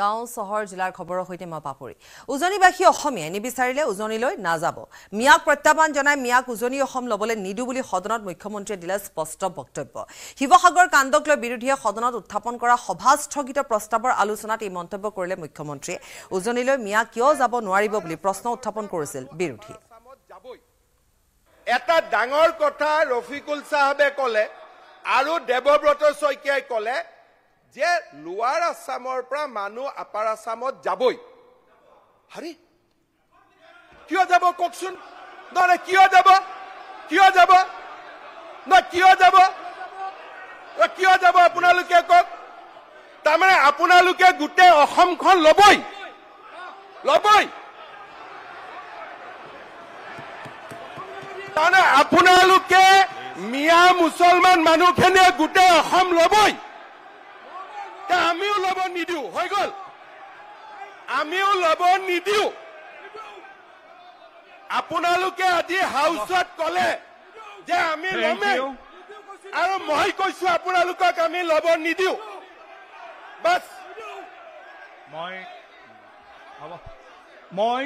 গাঁও চহৰ জিলাৰ খবৰৰ সৈতে মই পাপৰি উজনিবাসী অসমীয়াই নিবিচাৰিলে উজনিলৈ নাযাব মিয়াক প্ৰত্যাহ্বান জনাই মিয়াক উজনি অসম ল'বলৈ নিদো বুলি সদনত মুখ্যমন্ত্ৰীয়ে দিলে স্পষ্ট বক্তব্য শিৱসাগৰ কাণ্ডক লৈ বিৰোধীয়ে সদনত উত্থাপন কৰা সভা স্থগিত প্ৰস্তাৱৰ আলোচনাত এই মন্তব্য কৰিলে মুখ্যমন্ত্ৰীয়ে উজনিলৈ মিয়া কিয় যাব নোৱাৰিব বুলি প্ৰশ্ন উত্থাপন কৰিছিল বিৰোধীয়ে এটা ডাঙৰ কথা ৰফিকুল চাহাবে ক'লে আৰু দেৱব্ৰত শইকীয়াই ক'লে যে লোৱাৰ আছামৰ পৰা মানুহ আপাৰ আছামত যাবই হরে কিয় যাব কওকচোন নরে কিয় যাব কিয় যাব না কিয় যাব কিয় যাব আপোনালোকে কওক তাৰমানে আপোনালোকে গোটেই অসমখন লবই লবই তাৰমানে আপোনালোকে মিয়া মুছলমান মানুহখিনিয়ে গোটেই অসম লবই নিদিও হৈ গল আমিও লব নিদিও আপোনালোকে আজি হাউচত কলে যে আমি লমে আৰু মই কৈছো আপোনালোকক আমি লব নিদিও বাছ মই মই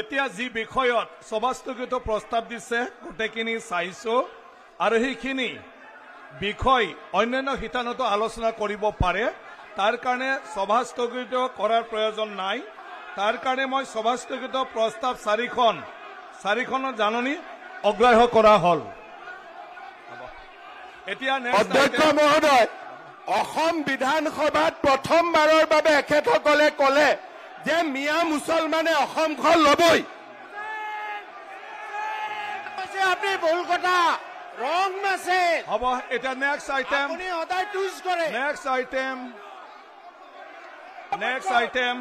এতিয়া যি বিষয়ত সভাস্থগিত প্ৰস্তাৱ দিছে গোটেইখিনি চাইছো আৰু সেইখিনি বিষয় অন্যান্য শিতানতো আলোচনা কৰিব পাৰে তাৰ কাৰণে সভা স্থগিত কৰাৰ প্ৰয়োজন নাই তাৰ কাৰণে মই সভা স্থগিত প্ৰস্তাৱ চাৰিখন চাৰিখনৰ জাননী অগ্ৰাহ্য কৰা হল এতিয়া মহোদয় অসম বিধানসভাত প্ৰথমবাৰৰ বাবে এখেতসকলে কলে যে মিয়া মুছলমানে অসমখন লবই ভুল কথা হব এতিয়া Next item.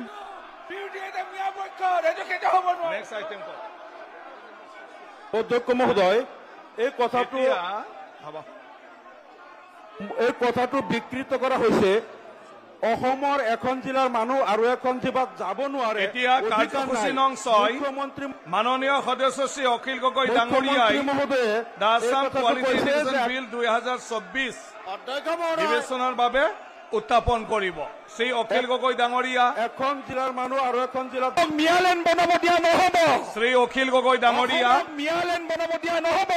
অধ্যক্ষ মহোদয় এই কথাটো এই কথাটো বিকৃত কৰা হৈছে অসমৰ এখন জিলাৰ মানুহ আৰু এখন জিলাত যাব নোৱাৰে এতিয়া কাৰ্যসূচী নং ছয় মুখ্যমন্ত্ৰী মাননীয় সদস্য শ্ৰী অখিল গগৈ ডাঙৰীয়াই দুহেজাৰ চৌবিশ বিবেচনাৰ বাবে উত্থাপন কৰিব শ্ৰী অখিল গগৈ ডাঙৰীয়া এখন জিলাৰ মানুহ আৰু এখন জিলাত মিয়ালেন বনাব দিয়া নহব শ্ৰী অখিল গগৈ ডাঙৰীয়া মিয়ালেন বনাব দিয়া নহব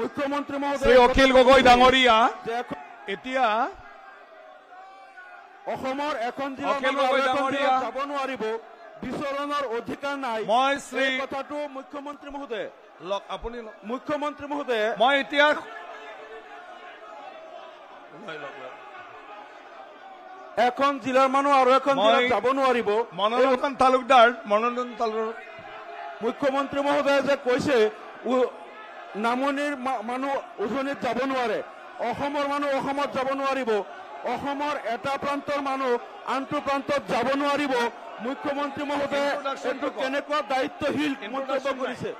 মুখ্যমন্ত্ৰী মহোদয় শ্ৰী অখিল গগৈ ডাঙৰীয়া এতিয়া অসমৰ এখন জিলা অখিল গগৈ ডাঙৰীয়া যাব নোৱাৰিব বিচৰণৰ অধিকাৰ নাই মই শ্ৰী কথাটো মুখ্যমন্ত্ৰী মহোদয় লওক আপুনি মুখ্যমন্ত্ৰী মহোদয় মই এতিয়া এখন জিলার মানুষ আর এখন জেলা যাব নিব মনোরঞ্জন তালুকদার মনোরঞ্জন তালুক মুখ্যমন্ত্রী মহোদয় যে কইছে নামনির মানুষ উজনীত যাব নয় মানুষ যাব নয় এটা প্রান্তর মানুষ আনটো প্রান্ত যাব নিব মুখ্যমন্ত্রী মহোদয় কেন দায়িত্বশীল মন্তব্য করেছে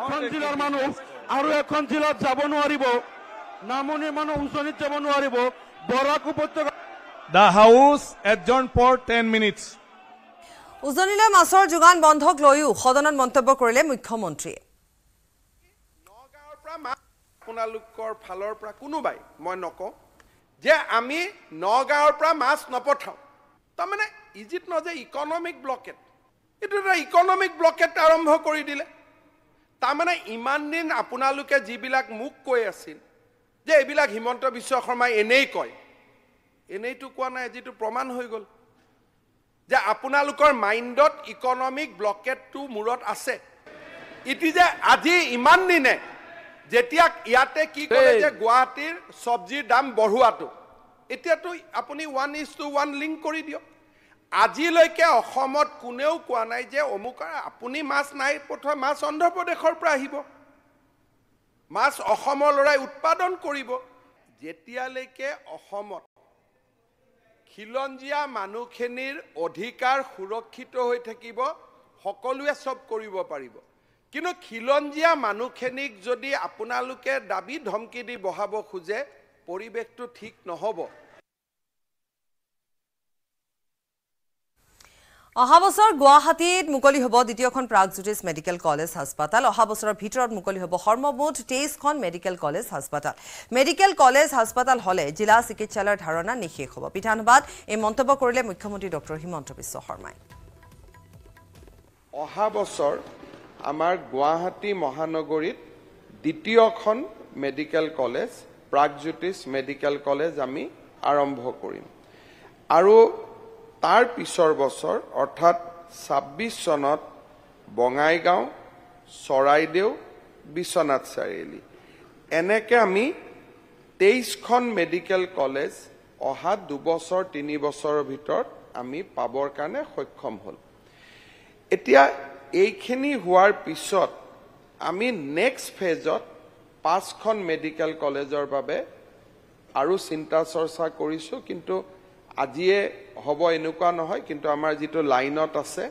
এখন জেলার মানুষ আর এখন জেলা যাব নিব নামনির মানুষ উজনীত যাব নিব বরাক উপত্যকা the house adjourn for ten minutes উজনিলৈ মাছৰ যোগান বন্ধক লৈও সদনত মন্তব্য কৰিলে মুখ্যমন্ত্ৰীয়ে মাছ আপোনালোকৰ ফালৰ পৰা কোনোবাই মই নকওঁ যে আমি নগাঁৱৰ পৰা মাছ নপঠাওঁ তাৰমানে ইজিত ন যে ইকনমিক ব্লকেট এইটো এটা ইকনমিক ব্লকেট আৰম্ভ কৰি দিলে তাৰমানে ইমান দিন আপোনালোকে যিবিলাক মোক কৈ আছিল যে এইবিলাক হিমন্ত বিশ্ব শৰ্মাই এনেই কয় এনেইটো কোৱা নাই যিটো প্ৰমাণ হৈ গ'ল যে আপোনালোকৰ মাইণ্ডত ইকনমিক ব্লকেটটো মূৰত আছে ইটি যে আজি ইমান দিনে যেতিয়া ইয়াতে কি কৰে যে গুৱাহাটীৰ চব্জিৰ দাম বঢ়োৱাটো এতিয়াতো আপুনি one is to one link কৰি দিয়ক আজিলৈকে অসমত কোনেও কোৱা নাই যে অমুকৰ আপুনি মাছ নাই পঠোৱা মাছ অন্ধ্ৰপ্ৰদেশৰ পৰা আহিব মাছ অসমৰ ল'ৰাই উৎপাদন কৰিব যেতিয়ালৈকে অসমত খিলঞ্জীয়া মানুহখিনিৰ অধিকাৰ সুৰক্ষিত হৈ থাকিব সকলোৱে চব কৰিব পাৰিব কিন্তু খিলঞ্জীয়া মানুহখিনিক যদি আপোনালোকে দাবী ধমকি দি বহাব খোজে পৰিৱেশটো ঠিক নহ'ব অহা বছৰ গুৱাহাটীত মুকলি হ'ব দ্বিতীয়খন প্ৰাগজ্যোতিষ মেডিকেল কলেজ হাস্পাতাল অহা বছৰৰ ভিতৰত মুকলি হ'ব সৰ্মমুঠ তেইছখন মেডিকেল কলেজ হাস্পাতাল মেডিকেল কলেজ হাস্পাতাল হ'লে জিলা চিকিৎসালয়ৰ ধাৰণা নিশেষ হ'ব বিধানসভাত এই মন্তব্য কৰিলে মুখ্যমন্ত্ৰী ডক্টৰ হিমন্ত বিশ্ব শৰ্মাই অহা বছৰ আমাৰ গুৱাহাটী মহানগৰীত দ্বিতীয়খন medical college Pragjyotish medical college আমি আৰম্ভ কৰিম আৰু তাৰ পিছৰ বছৰ অৰ্থাৎ ছাব্বিছ চনত বঙাইগাঁও চৰাইদেউ বিশ্বনাথ চাৰিআলি এনেকৈ আমি তেইছখন মেডিকেল কলেজ অহা দুবছৰ তিনি বছৰৰ ভিতৰত আমি পাবৰ কাৰণে সক্ষম হ'ল এতিয়া এইখিনি হোৱাৰ পিছত আমি নেক্সট ফেজত পাঁচখন মেডিকেল কলেজৰ বাবে আৰু চিন্তা চৰ্চা কৰিছোঁ কিন্তু আজিয়ে হ'ব এনেকুৱা নহয় কিন্তু আমাৰ যিটো লাইনত আছে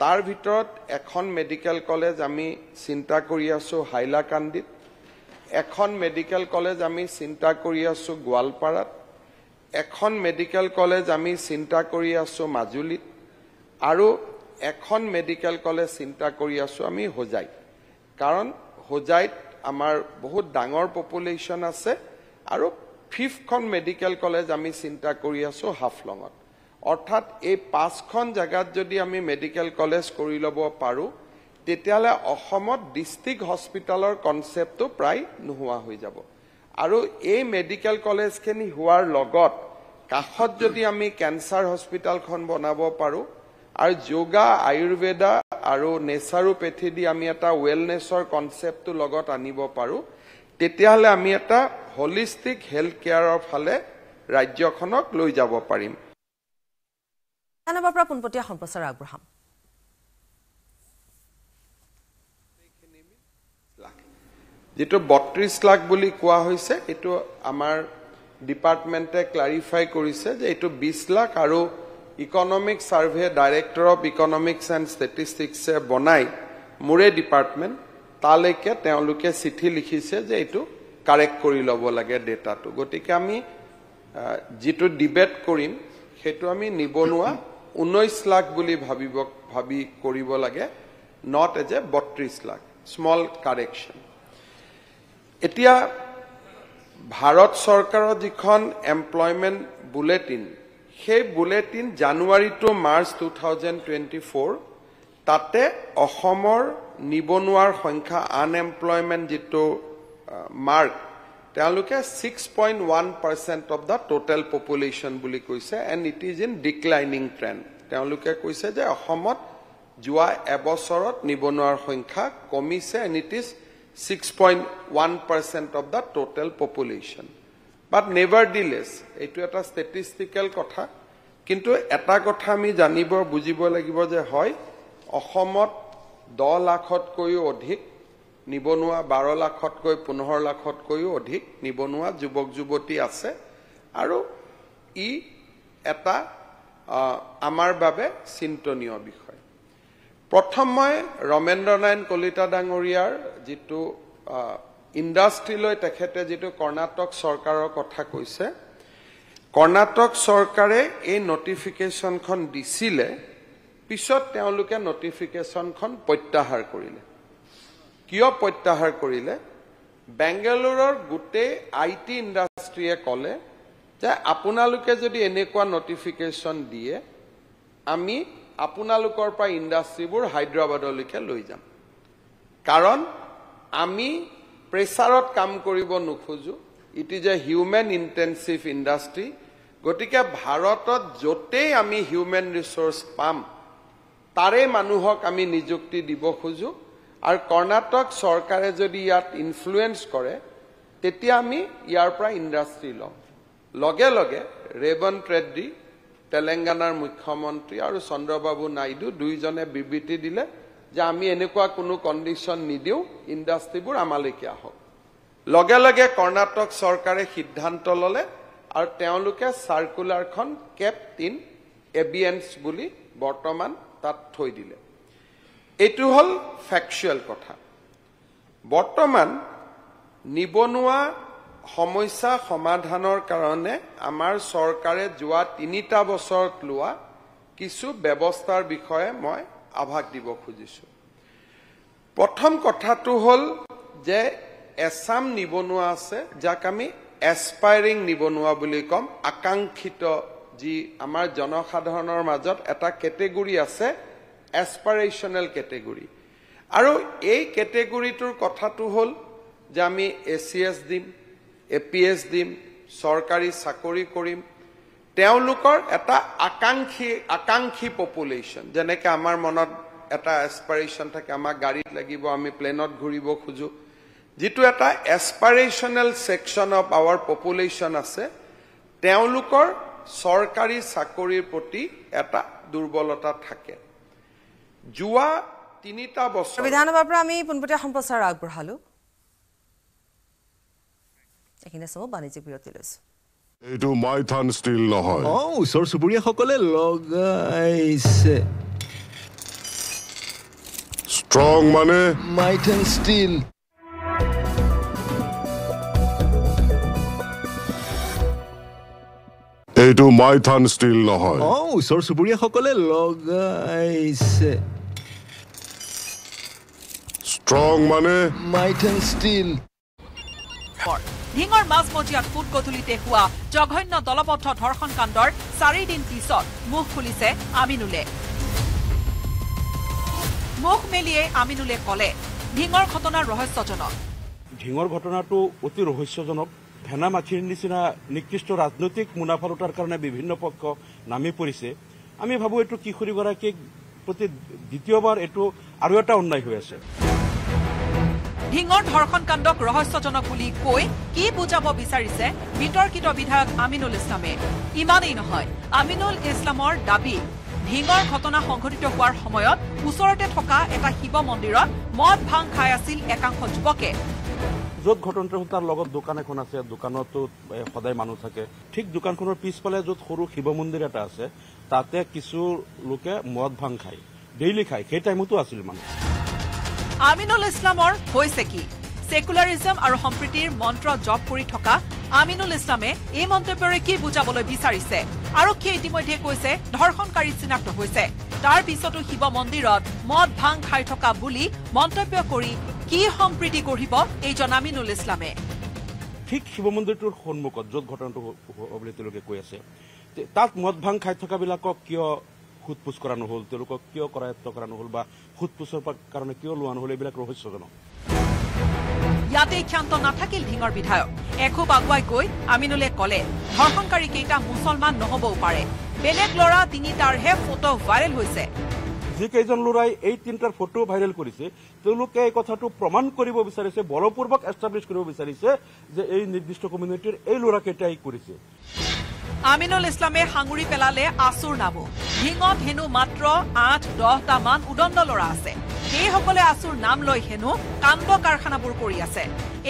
তাৰ ভিতৰত এখন মেডিকেল কলেজ আমি চিন্তা কৰি আছোঁ হাইলাকান্দিত এখন মেডিকেল কলেজ আমি চিন্তা কৰি আছোঁ গোৱালপাৰাত এখন মেডিকেল কলেজ আমি চিন্তা কৰি আছোঁ মাজুলীত আৰু এখন মেডিকেল কলেজ চিন্তা কৰি আছোঁ আমি হোজাই কাৰণ হোজাইত আমাৰ বহুত ডাঙৰ পপুলেশ্যন আছে আৰু ফিফখন মেডিকেল কলেজ আমি চিন্তা কৰি আছোঁ হাফলঙত অৰ্থাৎ এই পাঁচখন জেগাত যদি আমি মেডিকেল কলেজ কৰি ল'ব পাৰোঁ তেতিয়াহ'লে অসমত ডিষ্ট্ৰিক্ট হস্পিটেলৰ কনচেপ্টটো প্ৰায় নোহোৱা হৈ যাব আৰু এই মেডিকেল কলেজখিনি হোৱাৰ লগত কাষত যদি আমি কেঞ্চাৰ হস্পিটেলখন বনাব পাৰোঁ আৰু যোগা আয়ুৰ্বেদা আৰু নেচাৰোপেথি দি আমি এটা ৱেলনেছৰ কনচেপ্টটো লগত আনিব পাৰোঁ তেতিয়াহ'লে আমি এটা হলিষ্টিক হেল্থ কেয়াৰৰ ফালে ৰাজ্যখনক লৈ যাব পাৰিম যিটো বত্ৰিশ লাখ বুলি কোৱা হৈছে এইটো আমাৰ ডিপাৰ্টমেণ্টে ক্লাৰিফাই কৰিছে যে এইটো বিশ লাখ আৰু economic survey director of economics and ষ্টেটিষ্টিক্সে বনাই মোৰে ডিপাৰ্টমেণ্ট তালৈকে তেওঁলোকে চিঠি লিখিছে যে এইটো কাৰেক্ট কৰি ল'ব লাগে ডেটাটো গতিকে আমি যিটো ডিবেট কৰিম সেইটো আমি নিবনুৱা ঊনৈছ লাখ বুলি ভাবিব ভাবি কৰিব লাগে নট এজ এ বত্ৰিছ লাখ স্মল কাৰেকশ্যন এতিয়া ভাৰত চৰকাৰৰ যিখন এমপ্লয়মেণ্ট বুলেটিন সেই bulletin January to March two thousand twenty four তাতে অসমৰ নিবনুৱাৰ সংখ্যা আনএমপ্লয়মেণ্ট যিটো মাৰ্ক তেওঁলোকে six point one percent of the total population বুলি কৈছে and it is in declining trend তেওঁলোকে কৈছে যে অসমত যোৱা এবছৰত নিবনুৱাৰ সংখ্যা কমিছে and it is six point one percent of the total population but nevertheless এইটো এটা ষ্টেটিষ্টিকেল কথা কিন্তু এটা কথা আমি জানিব বুজিব লাগিব যে হয় অসমত দহ লাখতকৈও অধিক নিবনুৱা বাৰ লাখতকৈ পোন্ধৰ লাখতকৈও অধিক নিবনুৱা যুৱক যুৱতী আছে আৰু ই এটা আমাৰ বাবে চিন্তনীয় বিষয় প্ৰথম মই ৰমেন্দ্ৰ নাৰায়ণ কলিতা ডাঙৰীয়াৰ যিটো ইণ্ডাষ্ট্ৰীলৈ তেখেতে যিটো কৰ্ণাটক চৰকাৰৰ কথা কৈছে কৰ্ণাটক চৰকাৰে এই নটিফিকেশ্যনখন দিছিলে পিছত তেওঁলোকে নটিফিকেশ্যনখন প্ৰত্যাহাৰ কৰিলে কিয় প্ৰত্যাহাৰ কৰিলে বেংগালোৰৰ গোটেই আই টি ইণ্ডাষ্ট্ৰীয়ে ক'লে যে আপোনালোকে যদি এনেকুৱা নটিফিকেশ্যন দিয়ে আমি আপোনালোকৰ পৰা ইণ্ডাষ্ট্ৰীবোৰ হায়দৰাবাদলৈকে লৈ যাম কাৰণ আমি প্ৰেছাৰত কাম কৰিব নোখোজো it is a human intensive industry গতিকে ভাৰতত য'তেই আমি হিউমেন ৰিচৰ্চ পাম তাৰে মানুহক আমি নিযুক্তি দিব খোজো আৰু কৰ্ণাটক চৰকাৰে যদি ইয়াত ইনফ্লুৱেঞ্চ কৰে তেতিয়া আমি ইয়াৰ পৰা ইণ্ডাষ্ট্ৰি লওঁ লগে লগে ৰেৱন্ত ৰেড্ডী তেলেংগানাৰ মুখ্যমন্ত্ৰী আৰু চন্দ্ৰবাবু নাইডু দুয়োজনে বিবৃতি দিলে যে আমি এনেকুৱা কোনো কণ্ডিশ্যন নিদিওঁ ইণ্ডাষ্ট্ৰিবোৰ আমালৈকে আহক লগে লগে কৰ্ণাটক চৰকাৰে সিদ্ধান্ত ললে আৰু তেওঁলোকে চাৰ্কুলাৰখন কেপ ইন এভিয়েন্স বুলি বৰ্তমান তাত থৈ দিলে এইটো হ'ল ফেকচুৱেল কথা বৰ্তমান নিবনুৱা সমস্যা সমাধানৰ কাৰণে আমাৰ চৰকাৰে যোৱা তিনিটা বছৰত লোৱা কিছু ব্যৱস্থাৰ বিষয়ে মই আভাস দিব খুজিছো প্ৰথম কথাটো হ'ল যে এছাম নিবনুৱা আছে যাক আমি এছপায়াৰিং নিবনুৱা বুলি ক'ম আকাংক্ষিত যি আমাৰ জনসাধাৰণৰ মাজত এটা কেটেগৰী আছে এছপাৰেশ্যনেল কেটেগৰী আৰু এই কেটেগৰীটোৰ কথাটো হ'ল যে আমি এ চি এছ দিম এ পি এছ দিম চৰকাৰী চাকৰি কৰিম তেওঁলোকৰ এটা আকাংক্ষী আকাংক্ষী পপুলেশ্যন যেনেকৈ আমাৰ মনত এটা এছপাৰেশ্যন থাকে আমাক গাড়ীত লাগিব আমি প্লেনত ঘূৰিব খোজোঁ যিটো এটা aspirational section of our population আছে তেওঁলোকৰ চৰকাৰী চাকৰিৰ প্ৰতি এটা দুৰ্বলতা থাকে যোৱা তিনিটা বছৰ বিধানসভাৰ পৰা আমি পোনপটীয়া সম্প্ৰচাৰ আগবঢ়ালো এইখিনি চাব বাণিজ্যিক বিৰতি লৈছো এইটো মাই থান ষ্টিল নহয় অঁ ওচৰ চুবুৰীয়াসকলে লগাইছে ষ্ট্ৰং মানে মাই থান ষ্টিল এইটো মাই থান ষ্টিল নহয় অ ওচৰ চুবুৰীয়াসকলে লগাইছে ষ্ট্ৰং মানে মাই থান ষ্টিল ভিঙৰ মাজমজিয়াত ফুট গধূলিতে হোৱা জঘন্য দলবদ্ধ ধৰ্ষণ কাণ্ডৰ চাৰি দিন পিছত মুখ খুলিছে আমিনুলে মুখ মেলিয়ে আমিনুলে ক'লে ভিঙৰ ঘটনা ৰহস্যজনক ভিঙৰ ঘটনাটো অতি ৰহস্যজনক ভেনা মাখিৰ নিচিনা নিকৃষ্ট ৰাজনৈতিক মুনাফা লুটাৰ কাৰণে বিভিন্ন পক্ষ নামি পৰিছে আমি ভাবো এইটো কিশোৰীগৰাকীক প্ৰতি দ্বিতীয়বাৰ এইটো আৰু এটা অন্যায় হৈ আছে হিঙৰ ধৰ্ষণ কাণ্ডক ৰহস্যজনক বুলি কৈ কি বুজাব বিচাৰিছে বিতৰ্কিত বিধায়ক আমিনুল ইছলামে ইমানেই নহয় আমিনুল ইছলামৰ দাবী হিঙৰ ঘটনা সংঘটিত হোৱাৰ সময়ত ওচৰতে থকা এটা শিৱ মন্দিৰত মদ ভাং খাই আছিল একাংশ যুৱকে য'ত ঘটনাটো তাৰ লগত দোকান এখন আছে দোকানতো সদায় মানুহ থাকে ঠিক দোকানখনৰ পিছফালে য'ত সৰু শিৱ মন্দিৰ এটা আছে তাতে কিছু লোকে মদ ভাং খায় ডেইলি খায় সেই টাইমতো আছিল মানুহ আমিনুল ইছলামৰ হৈছে কি ছেকুলাৰিজম আৰু সম্প্ৰীতিৰ মন্ত্ৰ জপ কৰি থকা আমিনুল ইছলামে এই মন্তব্যৰে কি বুজাবলৈ বিচাৰিছে আৰক্ষীয়ে ইতিমধ্যে কৈছে ধৰ্ষণকাৰী চিনাক্ত হৈছে তাৰ পিছতো শিৱ মন্দিৰত মদ ভাং খাই থকা বুলি মন্তব্য কৰি কি সম্প্ৰীতি গঢ়িব এই জনামিনুল ইছলামে ঠিক শিৱ মন্দিৰটোৰ সন্মুখত যত ঘটনাটো কৈ আছে তাত মদ ভাং খাই থকাবিলাকক কিয় সোধপোচ কৰা নহল তেওঁলোকক কিয় কৰায়ত্ব কৰা নহল বা সোধপোচৰ কাৰণে কিয় লোৱা নহল এইবিলাক ৰহস্যজনক ইয়াতেই ক্ষান্ত নাথাকিল ভিঙৰ বিধায়ক এখোপ আগুৱাই গৈ আমিনুলে কলে ধৰ্ষণকাৰী কেইটা মুছলমান নহবও পাৰে বেলেগ লৰা তিনিটাৰহে ফটো ভাইৰেল হৈছে যিকেইজন লৰাই এই তিনিটাৰ ফটো ভাইৰেল কৰিছে তেওঁলোকে এই কথাটো প্ৰমাণ কৰিব বিচাৰিছে বলপূৰ্বক এষ্টাব্লিছ কৰিব বিচাৰিছে যে এই নিৰ্দিষ্ট কমিউনিটিৰ এই ল'ৰাকেইটাই কৰিছে আমিনুল ইছলামে সাঙুৰি পেলালে আচুৰ নামো হিঙত হেনো মাত্ৰ আঠ দহটামান উদণ্ড ল'ৰা আছে সেইসকলে আচুৰ নাম লৈ হেনো কাণ্ড কাৰখানাবোৰ কৰি আছে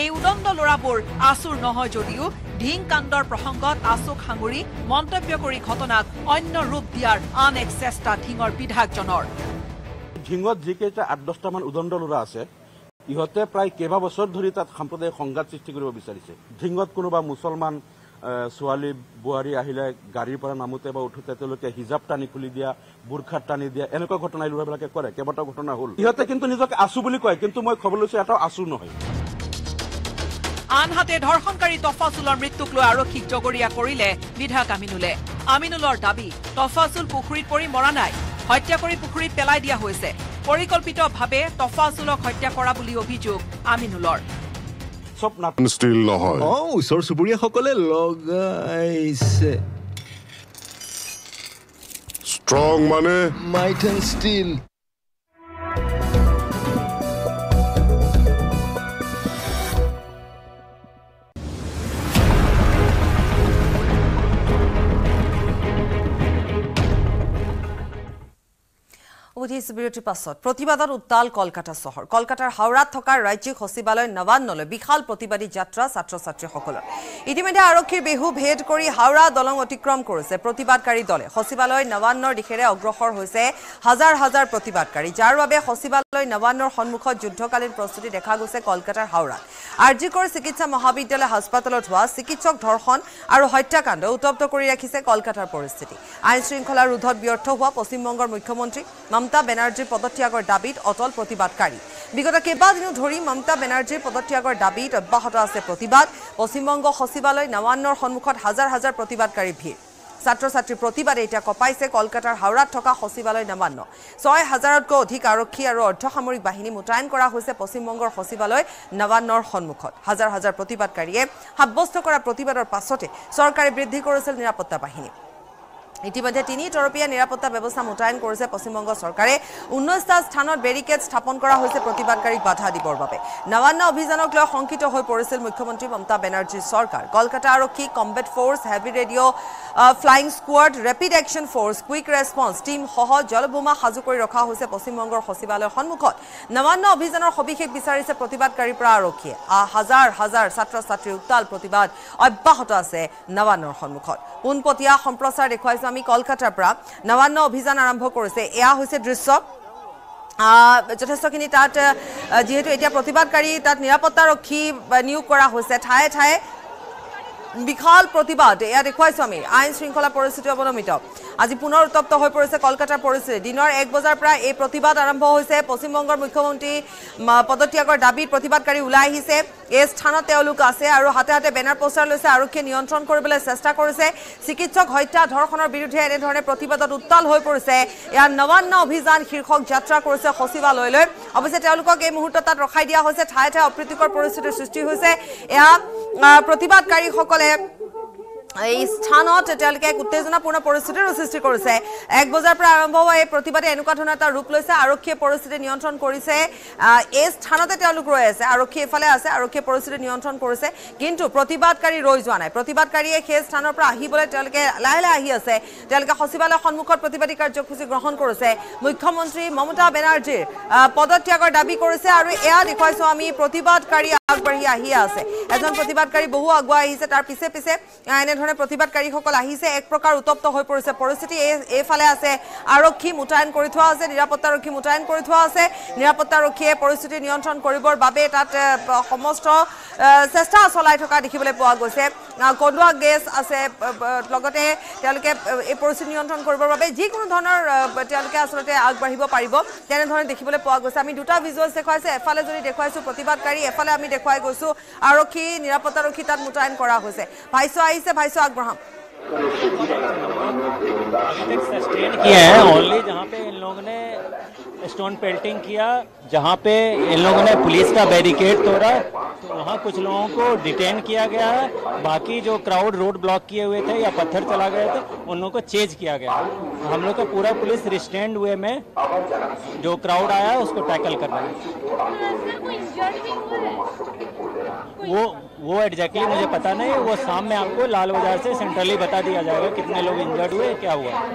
এই উদণ্ড ল'ৰাবোৰ আচুৰ নহয় যদিও ঢিং কাণ্ডৰ প্ৰসংগত আচুক সাঙুৰি মন্তব্য কৰি ঘটনাক অন্য ৰূপ দিয়াৰ আন এক চেষ্টা ঢিঙৰ বিধায়কজনৰ ঢিঙত যিকেইটা আঠ দহটামান উদণ্ড ল'ৰা আছে ইহঁতে প্ৰায় কেইবাবছৰ ধৰি তাত সাম্প্ৰদায়িক সংঘাত সৃষ্টি কৰিব বিচাৰিছে ঢিঙত কোনোবা মুছলমান ছোৱালী বোৱাৰী আহিলে গাড়ীৰ পৰা নামোতে বা উঠোতে তেওঁলোকে হিজাব টানি খুলি দিয়া বুৰখাত টানি দিয়া এনেকুৱা ঘটনা এই ল'ৰাবিলাকে কৰে কেইবাটাও ঘটনা হ'ল ইহঁতে কিন্তু নিজকে আছো বুলি কয় কিন্তু মই খবৰ লৈছো এটাও আছো নহয় আনহাতে ধৰ্ষণকাৰী তফাচুলৰ মৃত্যুক লৈ আৰক্ষীক জগৰীয়া কৰিলে বিধায়ক আমিনুলে আমিনুলৰ দাবী তফাচুল পুখুৰীত পৰি মৰা নাই হত্যা কৰি পুখুৰীত পেলাই দিয়া হৈছে পৰিকল্পিতভাৱে তফাজুলক হত্যা কৰা বুলি অভিযোগ আমিনুলৰ ওচৰ চুবুৰীয়াসকলে লগাইছে Strong money. Might and steel. প্রতিশ্রুতি বিরতির পাশত প্রতিবাদত উত্তাল কলকাতা চহর কলকাতার হাওড়াত থাকার রাজ্যিক সচিবালয় নবান্নলে বিশাল প্রতিবাদী যাত্রা ছাত্র ছাত্রী সকল ইতিমধ্যে আরক্ষীর বিহু ভেদ করে হাওড়া দলং অতিক্রম করেছে প্রতিবাদকারী দলে সচিবালয় নবান্নর দিকে অগ্রসর হয়েছে হাজার হাজার প্রতিবাদকারী যার সচিবালয় নবান্নর সন্মুখত যুদ্ধকালীন প্রস্তুতি দেখা গেছে কলকাতার হাওড়াত আরজিকর চিকিৎসা মহাবিদ্যালয় হাসপাতালত হওয়া চিকিৎসক ধর্ষণ আর হত্যাকাণ্ড উত্তপ্ত করে রাখিছে কলকাতার পরিস্থিতি আইন শৃঙ্খলা রোধত ব্যর্থ হওয়া পশ্চিমবঙ্গের মুখ্যমন্ত্রী মমতা মমতা বেনাৰ্জীৰ পদত্যাগৰ দাবীত অটল প্ৰতিবাদকাৰী বিগত কেইবাদিনো ধৰি মমতা বেনাৰ্জীৰ পদত্যাগৰ দাবীত অব্যাহত আছে প্ৰতিবাদ পশ্চিমবংগ সচিবালয় নৱান্নৰ সন্মুখত হাজাৰ হাজাৰ প্ৰতিবাদকাৰী ভিৰ ছাত্ৰ ছাত্ৰীৰ প্ৰতিবাদে এতিয়া কপাইছে কলকাতাৰ হাওৰাত থকা সচিবালয় নৱান্ন ছয় হাজাৰতকৈ অধিক আৰক্ষী আৰু অৰ্ধসামৰিক বাহিনী মোতায়েন কৰা হৈছে পশ্চিমবংগৰ সচিবালয় নৱান্নৰ সন্মুখত হাজাৰ হাজাৰ প্ৰতিবাদকাৰীয়ে সাব্যস্ত কৰা প্ৰতিবাদৰ পাছতে চৰকাৰে বৃদ্ধি কৰিছিল নিৰাপত্তা বাহিনী ইতিমধ্যে তিনি তৰপীয়া নিৰাপত্তা ব্যৱস্থা মোতায়েন কৰিছে পশ্চিমবংগ চৰকাৰে ঊনৈছটা স্থানত বেৰিকেড স্থাপন কৰা হৈছে প্ৰতিবাদকাৰীক বাধা দিবৰ বাবে নৱান্ন অভিযানক লৈ শংকিত হৈ পৰিছিল মুখ্যমন্ত্ৰী মমতা বেনাৰ্জীৰ চৰকাৰ কলকাতা আৰক্ষী combat force heavy radio' flying squad rapid action force quick response টীমসহ জলবোমা সাজু কৰি ৰখা হৈছে পশ্চিমবংগৰ সচিবালয়ৰ সন্মুখত নৱান্ন অভিযানৰ সবিশেষ বিচাৰিছে প্ৰতিবাদকাৰীৰ পৰা আৰক্ষীয়ে হাজাৰ হাজাৰ ছাত্ৰ ছাত্ৰীৰ উত্তাল প্ৰতিবাদ অব্যাহত আছে নৱান্নৰ সন্মুখত পোনপটীয়া সম্প্ৰচাৰ দেখুৱাইছে স্বামী কলকাতাৰ পৰা নৱান্ন অভিযান আৰম্ভ কৰিছে এয়া হৈছে দৃশ্য যথেষ্টখিনি তাত যিহেতু এতিয়া প্ৰতিবাদকাৰী তাত নিৰাপত্তাৰক্ষী নিয়োগ কৰা হৈছে ঠায়ে ঠায়ে বিশাল প্ৰতিবাদ এয়া দেখুৱাইছোঁ আমি আইন শৃংখলা পৰিস্থিতি অৱলম্বিত আজি পুনৰ উত্তপ্ত হৈ পৰিছে কলকাতাৰ পৰিস্থিতি দিনৰ এক বজাৰ পৰা এই প্ৰতিবাদ আৰম্ভ হৈছে পশ্চিমবংগৰ মুখ্যমন্ত্ৰী পদত্যাগৰ দাবীত প্ৰতিবাদকাৰী ওলাই আহিছে এই স্থানত তেওঁলোক আছে আৰু হাতে হাতে বেনাৰ প'ষ্টাৰ লৈছে আৰক্ষীয়ে নিয়ন্ত্ৰণ কৰিবলৈ চেষ্টা কৰিছে চিকিৎসক হত্যা ধৰ্ষণৰ বিৰুদ্ধে এনেধৰণে প্ৰতিবাদত উত্তাল হৈ পৰিছে ইয়াৰ নৱান্ন অভিযান শীৰ্ষক যাত্ৰা কৰিছে সচিবালয়লৈ অৱশ্যে তেওঁলোকক এই মুহূৰ্তত তাত ৰখাই দিয়া হৈছে ঠায়ে ঠায়ে অপ্ৰীতিকৰ পৰিস্থিতিৰ সৃষ্টি হৈছে এয়া প্ৰতিবাদকাৰীসকলে এই স্থানত তেওঁলোকে এক উত্তেজনাপূৰ্ণ পৰিস্থিতিৰো সৃষ্টি কৰিছে এক বজাৰ পৰা আৰম্ভ হোৱা এই প্ৰতিবাদে এনেকুৱা ধৰণৰ এটা ৰূপ লৈছে আৰক্ষীয়ে পৰিস্থিতি নিয়ন্ত্ৰণ কৰিছে এই স্থানতে তেওঁলোক ৰৈ আছে আৰক্ষী এইফালে আছে আৰক্ষীয়ে পৰিস্থিতি নিয়ন্ত্ৰণ কৰিছে কিন্তু প্ৰতিবাদকাৰী ৰৈ যোৱা নাই প্ৰতিবাদকাৰীয়ে সেই স্থানৰ পৰা আহিবলৈ তেওঁলোকে লাহে লাহে আহি আছে তেওঁলোকে সচিবালয়ৰ সন্মুখত প্ৰতিবাদী কাৰ্যসূচী গ্ৰহণ কৰিছে মুখ্যমন্ত্ৰী মমতা বেনাৰ্জীৰ পদত্যাগৰ দাবী কৰিছে আৰু এয়া দেখুৱাইছোঁ আমি প্ৰতিবাদকাৰী আগবাঢ়ি আহি আছে এজন প্ৰতিবাদকাৰী বহু আগুৱাই আহিছে তাৰ পিছে পিছে এনে ধৰণে প্ৰতিবাদকাৰীসকল আহিছে এক প্ৰকাৰ উত্তপ্ত হৈ পৰিছে পৰিস্থিতি এই এইফালে আছে আৰক্ষী মোতায়েন কৰি থোৱা আছে নিৰাপত্তাৰক্ষী মোতায়েন কৰি থোৱা আছে নিৰাপত্তাৰক্ষীয়ে পৰিস্থিতি নিয়ন্ত্ৰণ কৰিবৰ বাবে তাত সমস্ত চেষ্টা চলাই থকা দেখিবলৈ পোৱা গৈছে কদুৱা গেছ আছে লগতে তেওঁলোকে এই পৰিস্থিতি নিয়ন্ত্ৰণ কৰিবৰ বাবে যিকোনো ধৰণৰ তেওঁলোকে আচলতে আগবাঢ়িব পাৰিব তেনেধৰণে দেখিবলৈ পোৱা গৈছে আমি দুটা ভিজুৱেলছ দেখুৱাইছোঁ এফালে যদি দেখুৱাইছোঁ প্ৰতিবাদকাৰী এফালে আমি দেখুৱাই গৈছোঁ আৰক্ষী নিৰাপত্তাৰক্ষী তাত মোতায়েন কৰা হৈছে ভাইচ আহিছে ভাই वैशाख ब्रह्म किया है ओनली जहाँ पे इन लोगों ने स्टोन पेल्टिंग किया जहाँ पे इन लोगों ने पुलिस का बैरिकेड तोड़ा तो वहाँ कुछ लोगों को डिटेन किया गया है बाकी जो क्राउड रोड ब्लॉक किए हुए थे या पत्थर चला गए थे उन लोगों को चेज किया गया हम लोग का पूरा पुलिस रिस्टेंड हुए में जो क्राउड आया उसको टैकल करना है वो वो एग्जैक्टली मुझे पता नहीं वो शाम में आपको लाल बाजार से सेंट्रली बता दिया जाएगा कितने लोग इंजर्ड हुए क्या हुआ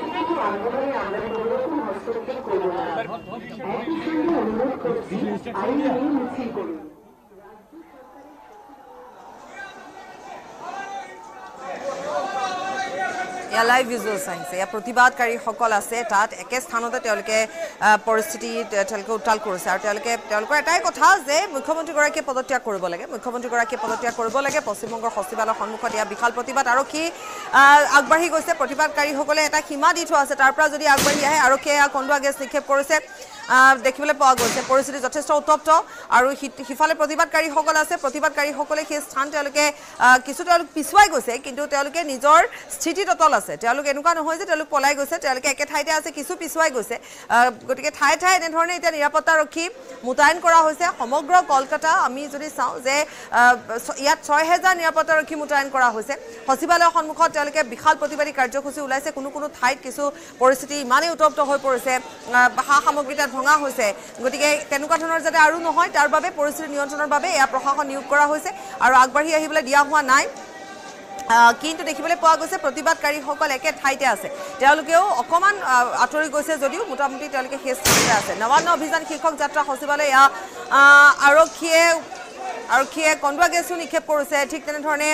এলাই ভিজুয়েল চায়েন্স ইয়াৰ প্ৰতিবাদকাৰীসকল আছে তাত একে স্থানতে তেওঁলোকে পৰিস্থিতি তেওঁলোকে উত্তাল কৰিছে আৰু তেওঁলোকে তেওঁলোকৰ এটাই কথা যে মুখ্যমন্ত্ৰীগৰাকীয়ে পদত্যাগ কৰিব লাগে মুখ্যমন্ত্ৰীগৰাকীয়ে পদত্যাগ কৰিব লাগে পশ্চিমবংগৰ সচিবালয়ৰ সন্মুখত ইয়াৰ বিশাল প্ৰতিবাদ আৰক্ষী আগবাঢ়ি গৈছে প্ৰতিবাদকাৰীসকলে এটা সীমা দি থোৱা আছে তাৰ পৰা যদি আগবাঢ়ি আহে আৰক্ষীয়ে এয়া কন্দুৱা গেছ নিক্ষেপ কৰিছে দেখিবলে পোৱা গৈছে পৰিস্থিতি যথেষ্ট উত্তপ্ত আৰু সিফালে প্ৰতিবাদকাৰীসকল আছে প্ৰতিবাদকাৰীসকলে সেই স্থান তেওঁলোকে কিছু তেওঁলোক পিছুৱাই গৈছে কিন্তু তেওঁলোকে নিজৰ স্থিতিত অটল আছে তেওঁলোক এনেকুৱা নহয় যে তেওঁলোক পলাই গৈছে তেওঁলোকে একে ঠাইতে আছে কিছু পিছুৱাই গৈছে গতিকে ঠায়ে ঠায়ে এনেধৰণে এতিয়া নিৰাপত্তাৰক্ষী মোতায়েন কৰা হৈছে সমগ্ৰ কলকাতা আমি যদি চাওঁ যে ইয়াত ছয় হেজাৰ নিৰাপত্তাৰক্ষী মোতায়েন কৰা হৈছে সচিবালয়ৰ সন্মুখত তেওঁলোকে বিশাল প্ৰতিবাদী কাৰ্যসূচী ওলাইছে কোনো কোনো ঠাইত কিছু পৰিস্থিতি ইমানেই উত্তপ্ত হৈ পৰিছে সা সামগ্ৰী তাত ভঙা হৈছে গতিকে তেনেকুৱা ধৰণৰ যাতে আৰু নহয় তাৰ বাবে পৰিস্থিতি নিয়ন্ত্ৰণৰ বাবে এয়া প্ৰশাসন নিয়োগ কৰা হৈছে আৰু আগবাঢ়ি আহিবলৈ দিয়া হোৱা নাই কিন্তু দেখিবলৈ পোৱা গৈছে প্ৰতিবাদকাৰীসকল একে ঠাইতে আছে তেওঁলোকেও অকণমান আঁতৰি গৈছে যদিও মোটামুটি তেওঁলোকে শেষ স্থানতে আছে নৱান্ন অভিযান শীৰ্ষক যাত্ৰা সচিবালয় এয়া আৰক্ষীয়ে আৰক্ষীয়ে কন্দুৱা গেছো নিক্ষেপ কৰিছে ঠিক তেনেধৰণে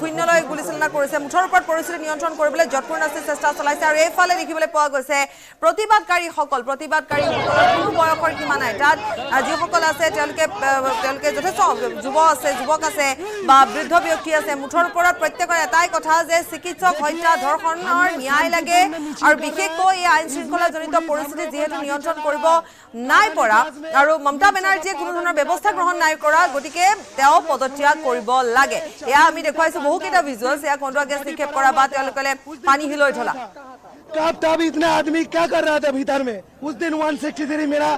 শূন্যলৈ গুলীচালনা কৰিছে মুঠৰ ওপৰত পৰিস্থিতি নিয়ন্ত্ৰণ কৰিবলৈ যৎপূৰ্ণাচে চেষ্টা চলাইছে আৰু এইফালে দেখিবলৈ পোৱা গৈছে প্ৰতিবাদকাৰীসকল প্ৰতিবাদকাৰীসকলৰ কোনো বয়সৰ সীমা নাই তাত যিসকল আছে তেওঁলোকে তেওঁলোকে যথেষ্ট যুৱ আছে যুৱক আছে বা বৃদ্ধ ব্যক্তি আছে মুঠৰ ওপৰত প্ৰত্যেকৰ এটাই কথা যে চিকিৎসক হত্যা ধৰ্ষণৰ ন্যায় লাগে আৰু বিশেষকৈ এই আইন শৃংখলা শৃংখলাজনিত পৰিস্থিতি যিহেতু নিয়ন্ত্ৰণ কৰিব নাই পৰা আৰু মমতা বেনাৰ্জীয়ে কোনো ধৰণৰ ব্যৱস্থা গ্ৰহণ নাই কৰা গতিকে লৈকে पदत्याग लगे आम देखा बहुक भिजुअल দেখুৱাইছো বহুকেইটা ভিজুৱেলছ এয়া কন্দুৱা গেছ নিক্ষেপ कब तब इतना आदमी क्या कर रहा था भीतर में उस दिन 163 मेरा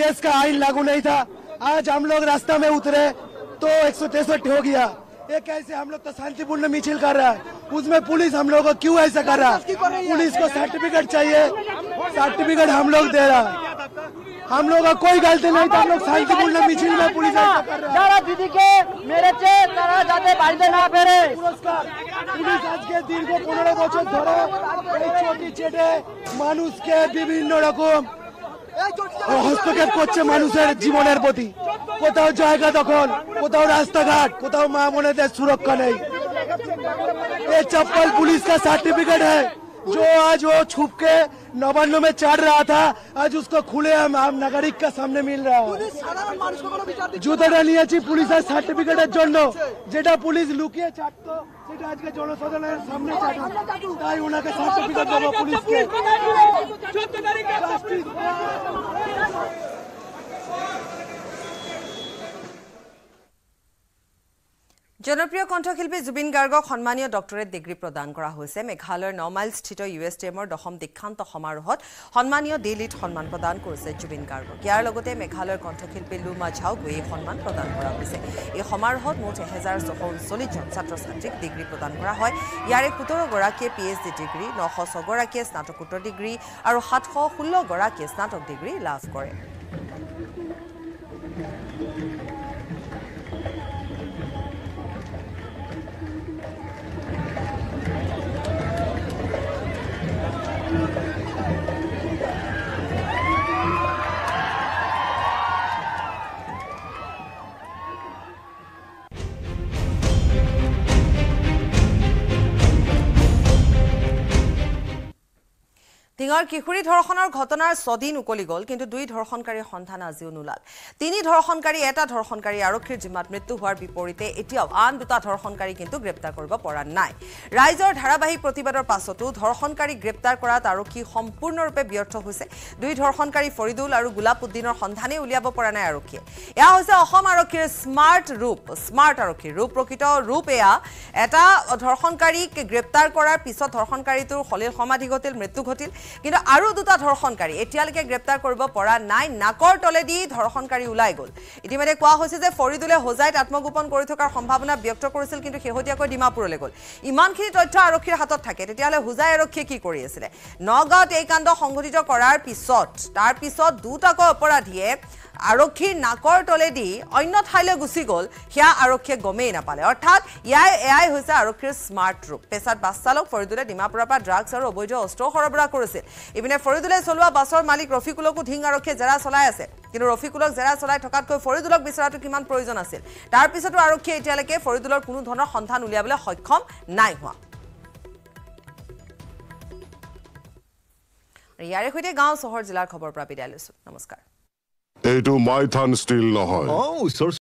देश का आइन लागू नहीं था आज हम लोग रास्ता में उतरे तो एक हो गया ये कैसे हम लोग तो शांतिपूर्ण मिचिल कर रहा है उसमें पुलिस हम लोग को क्यों ऐसा कर रहा है पुलिस को सर्टिफिकेट चाहिए सर्टिफिकेट हम लोग दे रहा है हम लोग का कोई गलती नहीं था हम लोग शांतिपूर्ण মিছিল में পুলিশ যারা দিদিকে মেরেছে তারা যাতে বাড়িতে না ফেরে পুরস্কার পুলিশ আজকে দীর্ঘ পনেরো বছর ধরে এই চটি চেটে মানুষকে বিভিন্ন রকম হস্তক্ষেপ করছে মানুষের জীবনের প্রতি কোথাও জায়গা দখল কোথাও রাস্তাঘাট কোথাও মা বোনেদের সুরক্ষা নেই এই চপ্পল পুলিশ का सर्टिफिकेट है जो आज वो छुप के नवान्नों में चढ़ रहा था आज उसको खुले हम आम नागरिक का सामने मिल रहा है जूता नहीं पुलिस सर्टिफिकेट जेटा पुलिस लुकिए चाटतो जनसाधारण सामने चाटो জনপ্ৰিয় কণ্ঠশিল্পী জুবিন গাৰ্গক সন্মানীয় ডক্টৰেট ডিগ্ৰী প্ৰদান কৰা হৈছে মেঘালয়ৰ নমাইলস্থিত ইউ এছ টি এমৰ দশম দীক্ষান্ত সমাৰোহত সন্মানীয় দিল্লীত সন্মান প্ৰদান কৰিছে জুবিন গাৰ্গক ইয়াৰ লগতে মেঘালয়ৰ কণ্ঠশিল্পী লুমা ঝাওকো এই সন্মান প্ৰদান কৰা হৈছে এই সমাৰোহত মুঠ এহেজাৰ ছশ ঊনচল্লিছজন ছাত্ৰ ছাত্ৰীক ডিগ্ৰী প্ৰদান কৰা হয় ইয়াৰে সোতৰগৰাকীয়ে পি এইচ ডি ডিগ্ৰী নশ ছগৰাকীয়ে স্নাতকোত্তৰ ডিগ্ৰী আৰু সাতশ ষোল্লগৰাকীয়ে স্নাতক ডিগ্ৰী লাভ কৰে টিঙৰ কিশোৰী ধৰ্ষণৰ ঘটনাৰ ছদিন উকলি গ'ল কিন্তু দুই ধৰ্ষণকাৰীৰ সন্ধান আজিও নোলাল তিনি ধৰ্ষণকাৰী এটা ধৰ্ষণকাৰী আৰক্ষীৰ জিম্মাত মৃত্যু হোৱাৰ বিপৰীতে এতিয়াও আন দুটা ধৰ্ষণকাৰী কিন্তু গ্ৰেপ্তাৰ কৰিব পৰা নাই ৰাইজৰ ধাৰাবাহিক প্ৰতিবাদৰ পাছতো ধৰ্ষণকাৰী গ্ৰেপ্তাৰ কৰাত আৰক্ষী সম্পূৰ্ণৰূপে ব্যৰ্থ হৈছে দুই ধৰ্ষণকাৰী ফৰিদুল আৰু গোলাপ উদ্দিনৰ সন্ধানেই উলিয়াব পৰা নাই আৰক্ষীয়ে এয়া হৈছে অসম আৰক্ষীৰ স্মাৰ্ট ৰূপ স্মাৰ্ট আৰক্ষীৰ ৰূপ প্ৰকৃত ৰূপ এয়া এটা ধৰ্ষণকাৰীক গ্ৰেপ্তাৰ কৰাৰ পিছত ধৰ্ষণকাৰীটোৰ সলিল সমাধি ঘটিল মৃত্যু ঘটিল কিন্তু আৰু দুটা ধৰ্ষণকাৰী এতিয়ালৈকে গ্ৰেপ্তাৰ কৰিব পৰা নাই নাকৰ তলেদি ধৰ্ষণকাৰী ওলাই গ'ল ইতিমধ্যে কোৱা হৈছে যে ফৰিদুলে হোজাইত আত্মগোপন কৰি থকাৰ সম্ভাৱনা ব্যক্ত কৰিছিল কিন্তু শেহতীয়াকৈ ডিমাপুৰলৈ গ'ল ইমানখিনি তথ্য আৰক্ষীৰ হাতত থাকে তেতিয়াহ'লে হোজাই আৰক্ষীয়ে কি কৰি আছিলে নগাঁৱত এই কাণ্ড সংঘটিত কৰাৰ পিছত তাৰ পিছত দুটাকৈ অপৰাধীয়ে আৰক্ষীৰ নাকৰ তলেদি অন্য ঠাইলৈ গুচি গ'ল সেয়া আৰক্ষীয়ে গমেই নাপালে অৰ্থাৎ ইয়াই এয়াই হৈছে আৰক্ষীৰ স্মাৰ্ট ৰূপ পেছাত বাছ চালক ফৰিদুলে ডিমাপুৰৰ পৰা ড্ৰাগছ আৰু অবৈধ অস্ত্ৰ সৰবৰাহ কৰিছিল ইপিনে ফৰিদুলে চলোৱা বাছৰ মালিক ৰফিকুলকো ধিং আৰক্ষীয়ে জেৰা চলাই আছে কিন্তু ৰফিকুলক জেৰা চলাই থকাতকৈ ফৰিদুলক বিচৰাটো কিমান প্ৰয়োজন আছিল তাৰ পিছতো আৰক্ষীয়ে এতিয়ালৈকে ফৰিদুলৰ কোনো ধৰণৰ সন্ধান উলিয়াবলৈ সক্ষম নাই হোৱা ইয়াৰে সৈতে গাঁও চহৰ জিলাৰ খবৰ পৰা বিদায় লৈছোঁ নমস্কাৰ এইটো মাই থান ষ্টীল নহয়